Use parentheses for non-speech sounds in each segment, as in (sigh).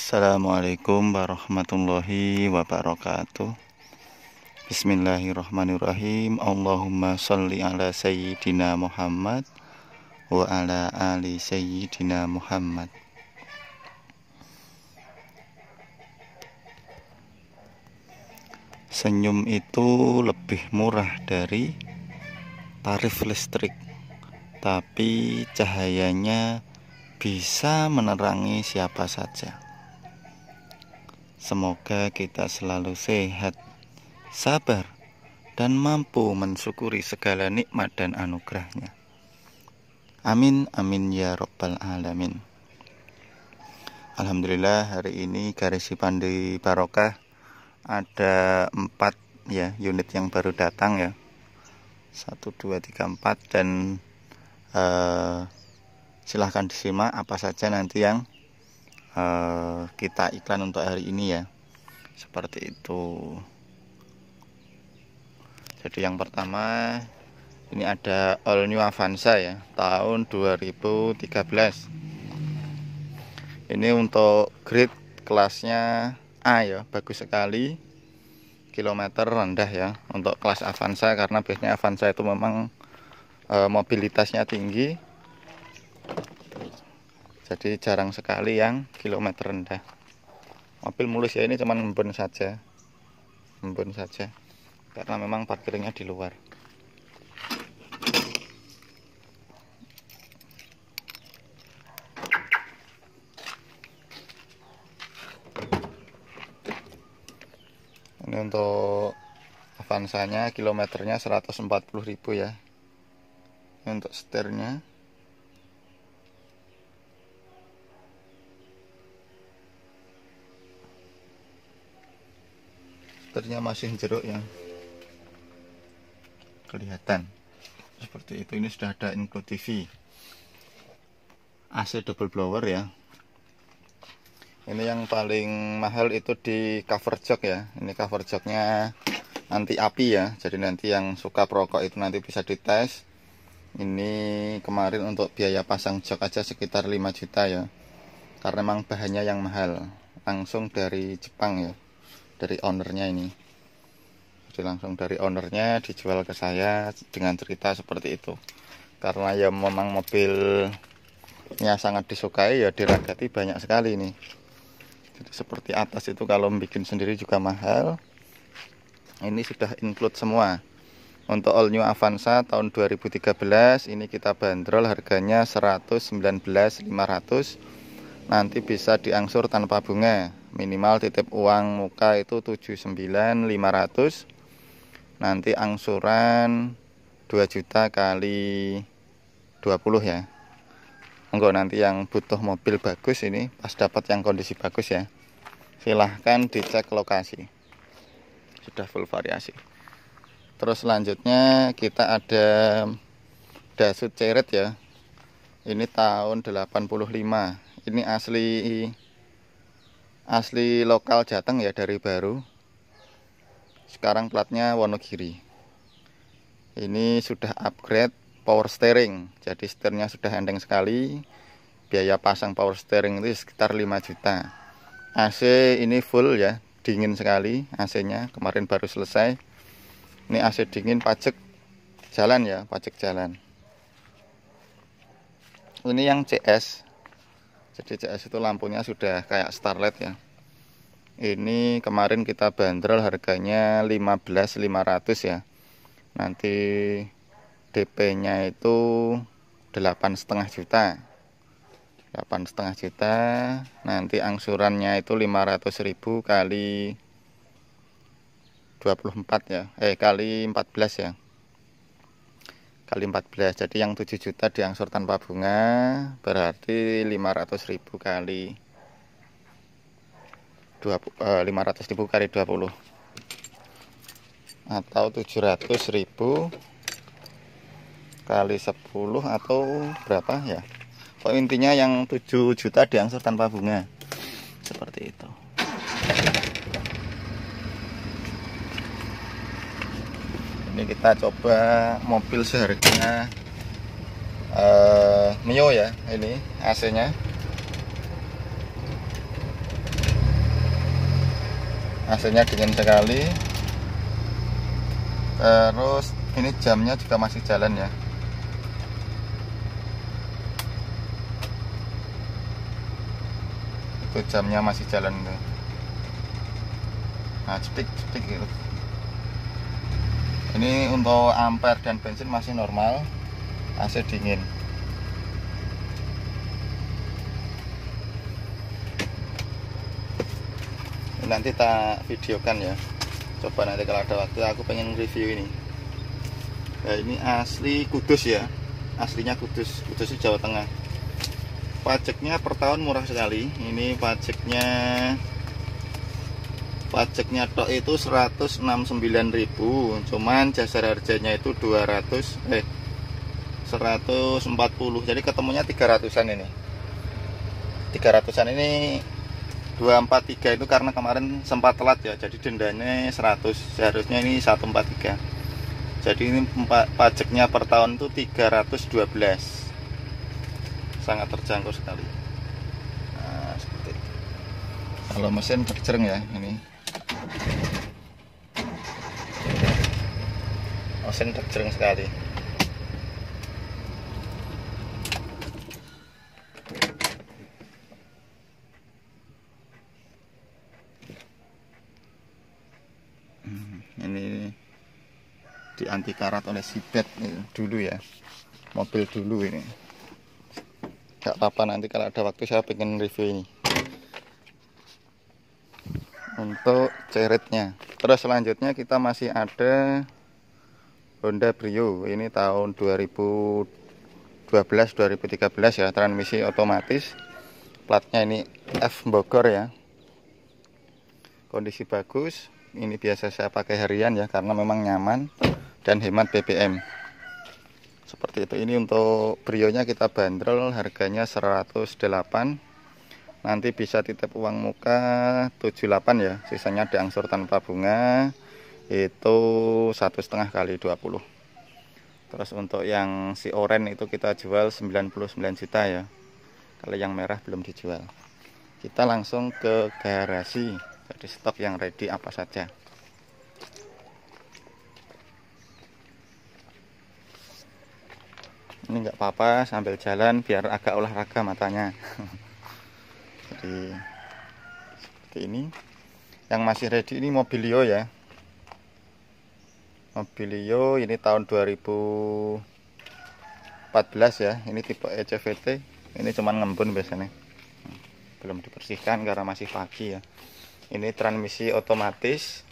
Assalamualaikum warahmatullahi wabarakatuh Bismillahirrahmanirrahim Allahumma salli ala Sayyidina Muhammad Wa ala ali Sayyidina Muhammad Senyum itu lebih murah dari tarif listrik Tapi cahayanya bisa menerangi siapa saja Semoga kita selalu sehat, sabar, dan mampu mensyukuri segala nikmat dan anugerahnya. Amin, amin ya robbal alamin. Alhamdulillah hari ini garis Garisi di Barokah ada empat ya unit yang baru datang ya. Satu, dua, tiga, empat dan uh, silahkan disimak apa saja nanti yang Eh, kita iklan untuk hari ini ya seperti itu jadi yang pertama ini ada all new Avanza ya tahun 2013 ini untuk grid kelasnya A ya bagus sekali kilometer rendah ya untuk kelas Avanza karena biasanya Avanza itu memang e, mobilitasnya tinggi jadi jarang sekali yang kilometer rendah mobil mulus ya ini cuman embun saja embun saja karena memang parkirnya di luar ini untuk avansanya nya kilometernya 140.000 ya ini untuk setirnya sepertinya masih jeruk yang kelihatan seperti itu ini sudah ada include TV AC double blower ya ini yang paling mahal itu di cover jok ya ini cover joknya anti api ya jadi nanti yang suka perokok itu nanti bisa dites ini kemarin untuk biaya pasang jok aja sekitar 5 juta ya karena memang bahannya yang mahal langsung dari Jepang ya dari ownernya ini jadi langsung dari ownernya dijual ke saya dengan cerita seperti itu karena ya memang mobilnya sangat disukai ya diragati banyak sekali ini jadi seperti atas itu kalau bikin sendiri juga mahal ini sudah include semua untuk all new Avanza tahun 2013 ini kita bandrol harganya 119.500 nanti bisa diangsur tanpa bunga minimal titip uang muka itu 79.500 nanti angsuran 2 juta kali 20 ya enggak nanti yang butuh mobil bagus ini pas dapat yang kondisi bagus ya silahkan dicek lokasi sudah full variasi terus selanjutnya kita ada Dasut Ceret ya ini tahun 85 ini asli asli lokal Jateng ya dari baru sekarang platnya Wonogiri ini sudah upgrade power steering jadi setirnya sudah endeng sekali biaya pasang power steering itu sekitar 5 juta AC ini full ya dingin sekali AC nya kemarin baru selesai ini AC dingin pajak jalan ya pajak jalan ini yang CS jadi CS itu lampunya sudah kayak starlet ya ini kemarin kita bandrol harganya 15.500 ya nanti DP nya itu 8,5 setengah juta delapan setengah juta nanti angsurannya itu 500.000 kali 24 ya eh kali 14 ya kali 14 jadi yang 7 juta diangsur tanpa bunga berarti 500 ribu kali 20, eh, 500 ribu kali 20 atau 700 ribu kali 10 atau berapa ya Kok intinya yang 7 juta diangsur tanpa bunga seperti itu ini kita coba mobil seharga uh, eh, Mio ya ini AC nya AC nya dingin sekali terus ini jamnya juga masih jalan ya itu jamnya masih jalan tuh nah cepik cepik gitu ini untuk ampere dan bensin masih normal AC dingin nanti tak videokan ya coba nanti kalau ada waktu aku pengen review ini nah ini asli kudus ya aslinya kudus kudus di Jawa Tengah pajaknya per tahun murah sekali ini pajaknya pajaknya tok itu 169.000 cuman jasa harganya itu 200 eh 140 jadi ketemunya 300an ini 300an ini 243 itu karena kemarin sempat telat ya jadi dendanya 100 seharusnya ini 143 jadi ini pajaknya per tahun itu 312 sangat terjangkau sekali nah, seperti itu. kalau mesin tercereng ya ini mesin terjereng sekali hmm, ini dianti karat oleh sibet dulu ya mobil dulu ini gak apa-apa nanti kalau ada waktu saya pengen review ini untuk ceritnya terus selanjutnya kita masih ada Honda Brio ini tahun 2012 2013 ya transmisi otomatis platnya ini F Bogor ya kondisi bagus ini biasa saya pakai harian ya karena memang nyaman dan hemat BBM seperti itu ini untuk Brio nya kita bandrol harganya 108 nanti bisa titip uang muka 78 ya sisanya diangsur tanpa bunga itu satu setengah kali 20 terus untuk yang si oren itu kita jual 99 juta ya kalau yang merah belum dijual kita langsung ke garasi jadi stok yang ready apa saja ini nggak apa sambil jalan biar agak olahraga matanya (laughs) jadi seperti ini yang masih ready ini mobilio ya Mobilio ini tahun 2014 ya ini tipe ECVT ini cuman ngembun biasanya belum dibersihkan karena masih pagi ya ini transmisi otomatis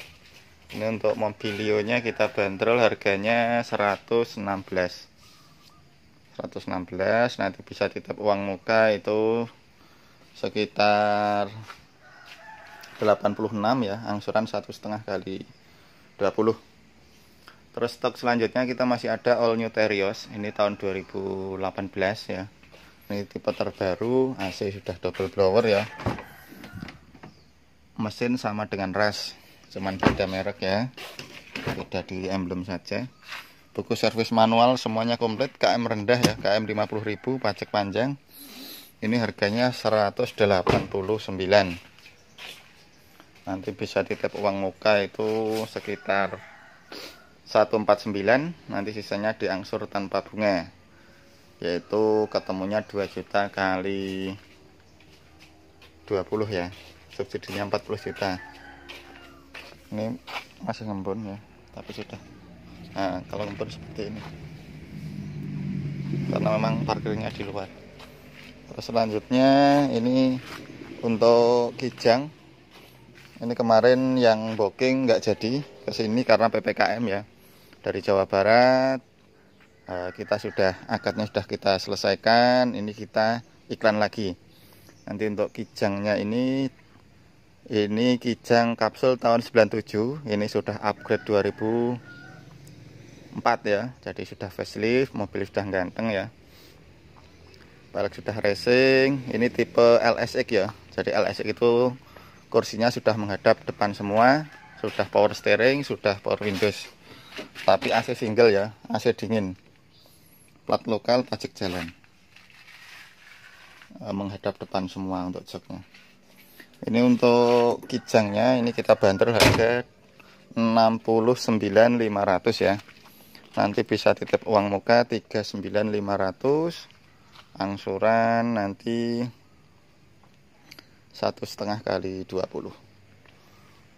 ini untuk mobilionya kita bandrol harganya 116 116 nanti bisa titip uang muka itu sekitar 86 ya angsuran satu setengah kali 20 Terus stok selanjutnya kita masih ada All New Terios, ini tahun 2018 ya. Ini tipe terbaru, AC sudah double blower ya. Mesin sama dengan RAS, cuman beda merek ya. Beda di emblem saja. Buku servis manual semuanya komplit, KM rendah ya, KM 50.000 pajak panjang. Ini harganya 189. Nanti bisa titip uang muka itu sekitar 149 nanti sisanya diangsur tanpa bunga yaitu ketemunya 2 juta kali 20 ya subsidinya 40 juta ini masih ngembun ya tapi sudah nah, kalau ngembun seperti ini karena memang parkirnya di luar terus selanjutnya ini untuk kijang ini kemarin yang booking nggak jadi kesini karena PPKM ya dari Jawa Barat eh, kita sudah akadnya sudah kita selesaikan ini kita iklan lagi nanti untuk kijangnya ini ini kijang kapsul tahun 97 ini sudah upgrade 2004 ya jadi sudah facelift mobil sudah ganteng ya Balik sudah racing ini tipe LSX ya jadi LSX itu kursinya sudah menghadap depan semua sudah power steering sudah power windows tapi AC single ya AC dingin plat lokal pajak jalan eh, menghadap depan semua untuk joknya ini untuk kijangnya ini kita banter harga 69500 ya nanti bisa titip uang muka 39500 angsuran nanti satu setengah kali 20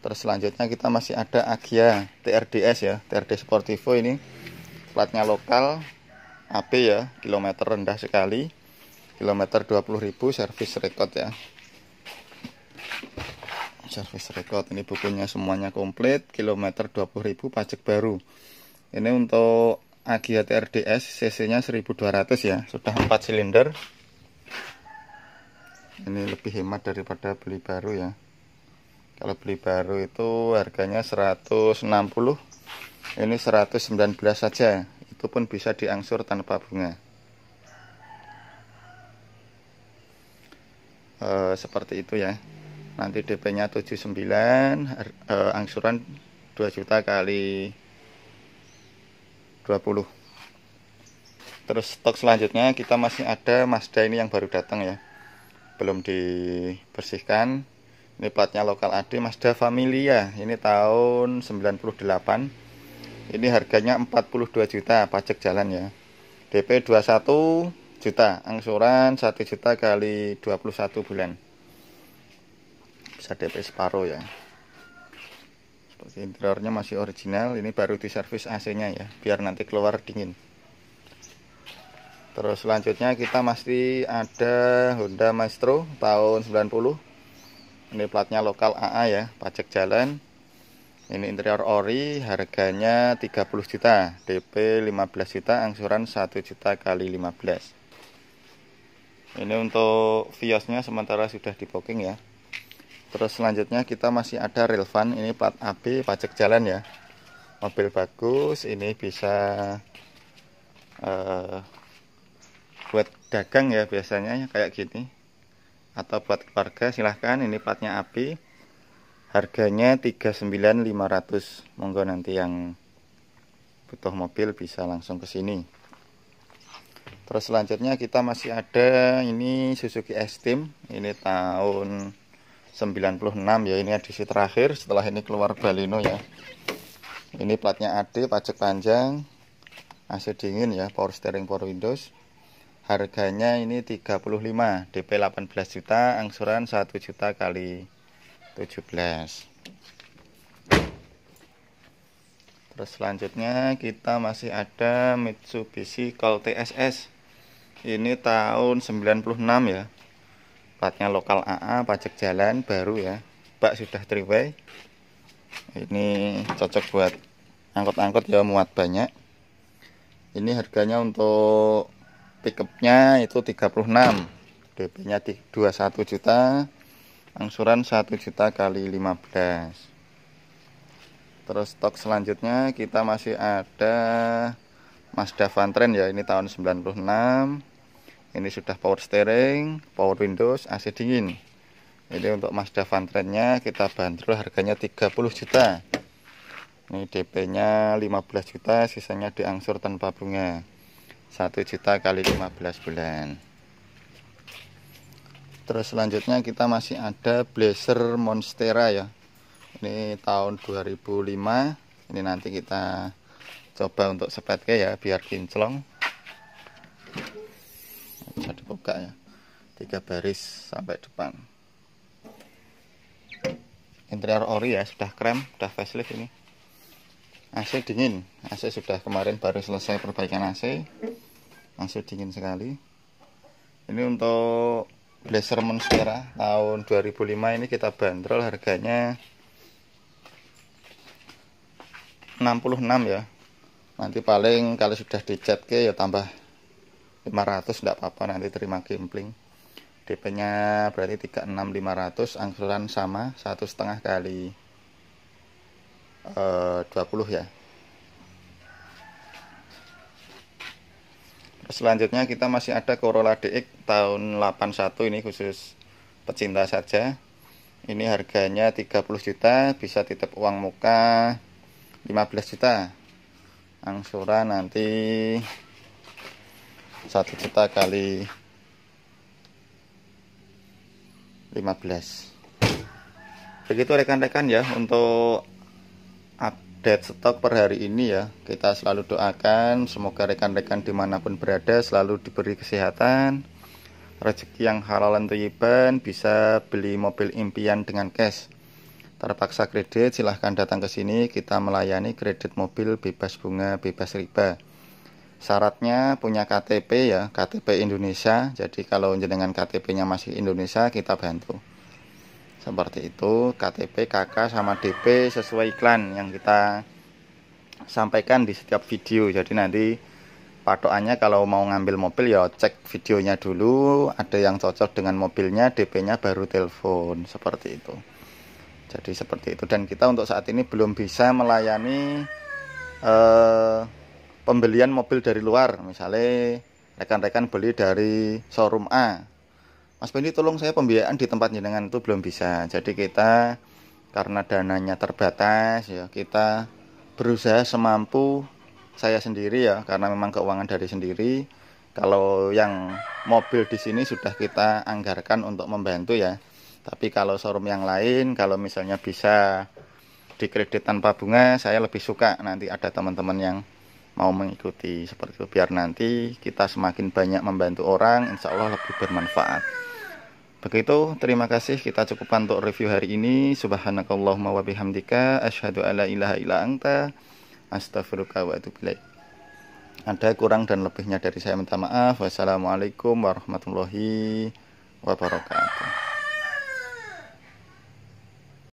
Terus selanjutnya kita masih ada Agia TRDS ya, TRD Sportivo ini platnya lokal AP ya, kilometer rendah sekali. Kilometer 20.000 servis record ya. Servis record ini bukunya semuanya komplit, kilometer 20.000 pajak baru. Ini untuk Agia TRDS CC-nya 1200 ya, sudah 4 silinder. Ini lebih hemat daripada beli baru ya kalau beli baru itu harganya 160 ini 119 saja itu pun bisa diangsur tanpa bunga e, seperti itu ya nanti DP nya 79 e, angsuran 2 juta kali 20 terus stok selanjutnya kita masih ada Mazda ini yang baru datang ya belum dibersihkan ini platnya lokal AD Mazda Familia ini tahun 98 ini harganya 42 juta pajak jalan ya DP 21 juta angsuran 1 juta kali 21 bulan bisa DP separuh ya seperti interiornya masih original ini baru di servis AC nya ya biar nanti keluar dingin terus selanjutnya kita masih ada Honda Maestro tahun 90 ini platnya lokal AA ya pajak jalan ini interior ori harganya 30 juta DP 15 juta angsuran 1 juta kali 15 ini untuk Viosnya sementara sudah di booking ya terus selanjutnya kita masih ada relevan ini plat AB pajak jalan ya mobil bagus ini bisa uh, buat dagang ya biasanya kayak gini atau buat keluarga silahkan ini platnya api harganya 39500 monggo nanti yang butuh mobil bisa langsung ke sini terus selanjutnya kita masih ada ini Suzuki Esteem ini tahun 96 ya ini edisi terakhir setelah ini keluar Balino ya ini platnya AD pajak panjang AC dingin ya power steering power windows harganya ini 35 DP 18 juta angsuran 1 juta kali 17 terus selanjutnya kita masih ada Mitsubishi Colt TSS ini tahun 96 ya platnya lokal AA pajak jalan baru ya bak sudah triway ini cocok buat angkut-angkut ya muat banyak ini harganya untuk pickupnya itu 36 DP nya 21 juta angsuran 1 juta kali 15 terus stok selanjutnya kita masih ada Mazda Vantren ya ini tahun 96 ini sudah power steering power windows AC dingin ini untuk Mazda nya kita bandrol harganya 30 juta ini DP nya 15 juta sisanya diangsur tanpa bunga 1 juta kali 15 bulan terus selanjutnya kita masih ada blazer monstera ya ini tahun 2005 ini nanti kita coba untuk sepetnya ya biar kinclong bisa dibuka ya tiga baris sampai depan interior ori ya sudah krem sudah facelift ini AC dingin AC sudah kemarin baru selesai perbaikan AC AC dingin sekali ini untuk blazer Monstera tahun 2005 ini kita bandrol harganya 66 ya nanti paling kalau sudah dicat ke ya tambah 500 tidak apa-apa nanti terima kimpling, DP nya berarti 36500 angsuran sama satu setengah kali 20 eh, ya Terus selanjutnya kita masih ada Corolla DX tahun 81 ini khusus pecinta saja ini harganya 30 juta bisa titip uang muka 15 juta angsuran nanti 1 juta kali 15 begitu rekan-rekan ya untuk update stok per hari ini ya kita selalu doakan semoga rekan-rekan dimanapun berada selalu diberi kesehatan rezeki yang halal dan toyiban bisa beli mobil impian dengan cash terpaksa kredit silahkan datang ke sini kita melayani kredit mobil bebas bunga bebas riba syaratnya punya KTP ya KTP Indonesia jadi kalau dengan KTP nya masih Indonesia kita bantu seperti itu KTP KK sama DP sesuai iklan yang kita sampaikan di setiap video jadi nanti patokannya kalau mau ngambil mobil ya cek videonya dulu ada yang cocok dengan mobilnya DP nya baru telepon seperti itu jadi seperti itu dan kita untuk saat ini belum bisa melayani eh, pembelian mobil dari luar misalnya rekan-rekan beli dari showroom A Mas Bendi tolong saya pembiayaan di tempat jenengan itu belum bisa jadi kita karena dananya terbatas ya kita berusaha semampu saya sendiri ya karena memang keuangan dari sendiri kalau yang mobil di sini sudah kita anggarkan untuk membantu ya tapi kalau showroom yang lain kalau misalnya bisa dikredit tanpa bunga saya lebih suka nanti ada teman-teman yang mau mengikuti seperti itu biar nanti kita semakin banyak membantu orang insya Allah lebih bermanfaat Begitu, terima kasih kita cukup untuk review hari ini. Subhanakallahumma wa bihamdika asyhadu alla ilaha illa anta astaghfiruka wa atubu Ada kurang dan lebihnya dari saya minta maaf. Wassalamualaikum warahmatullahi wabarakatuh.